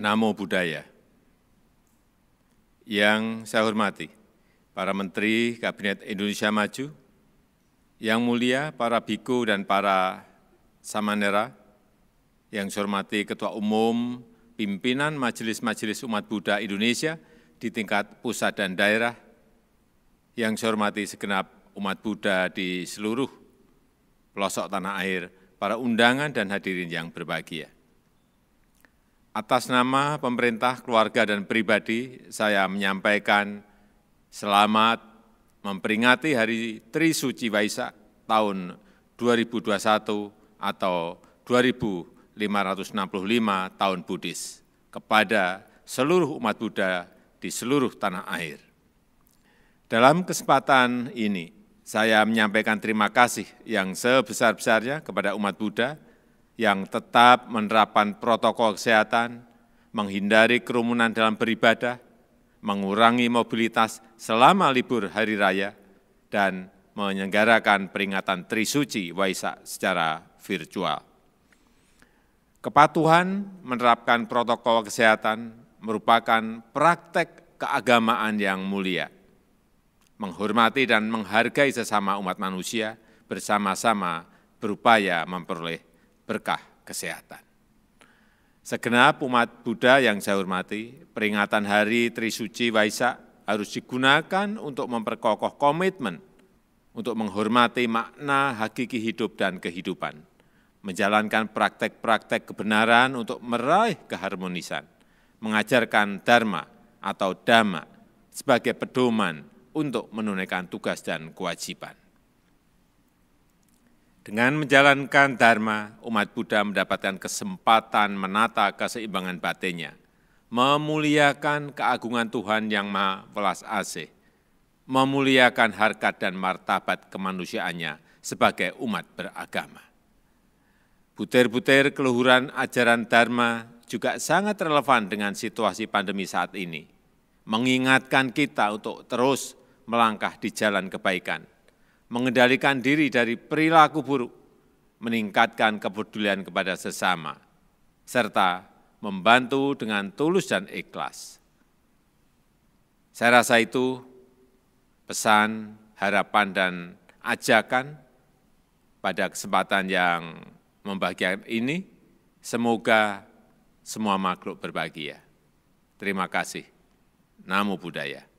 namo budaya. Yang saya hormati, para Menteri Kabinet Indonesia Maju, yang mulia para biku dan para samanera, yang saya hormati Ketua Umum Pimpinan Majelis-Majelis Umat Buddha Indonesia di tingkat pusat dan daerah, yang saya hormati segenap umat Buddha di seluruh pelosok tanah air, para undangan dan hadirin yang berbahagia. Atas nama pemerintah, keluarga, dan pribadi, saya menyampaikan selamat memperingati Hari Tri Suci Waisak tahun 2021 atau 2565 tahun Buddhis kepada seluruh umat Buddha di seluruh tanah air. Dalam kesempatan ini, saya menyampaikan terima kasih yang sebesar-besarnya kepada umat Buddha, yang tetap menerapkan protokol kesehatan, menghindari kerumunan dalam beribadah, mengurangi mobilitas selama libur hari raya, dan menyelenggarakan peringatan Trisuci Waisak secara virtual. Kepatuhan menerapkan protokol kesehatan merupakan praktek keagamaan yang mulia. Menghormati dan menghargai sesama umat manusia bersama-sama berupaya memperoleh berkah kesehatan. Segenap umat Buddha yang saya hormati, peringatan Hari Trisuci Waisak harus digunakan untuk memperkokoh komitmen untuk menghormati makna hakiki hidup dan kehidupan, menjalankan praktek-praktek kebenaran untuk meraih keharmonisan, mengajarkan dharma atau dhamma sebagai pedoman untuk menunaikan tugas dan kewajiban. Dengan menjalankan Dharma, umat Buddha mendapatkan kesempatan menata keseimbangan batinnya, memuliakan keagungan Tuhan Yang Maha Welas Asih, memuliakan harkat dan martabat kemanusiaannya sebagai umat beragama. Butir-butir keluhuran ajaran Dharma juga sangat relevan dengan situasi pandemi saat ini, mengingatkan kita untuk terus melangkah di jalan kebaikan, mengendalikan diri dari perilaku buruk, meningkatkan kepedulian kepada sesama, serta membantu dengan tulus dan ikhlas. Saya rasa itu pesan, harapan, dan ajakan pada kesempatan yang membahagiakan ini. Semoga semua makhluk berbahagia. Terima kasih. Namo Buddhaya.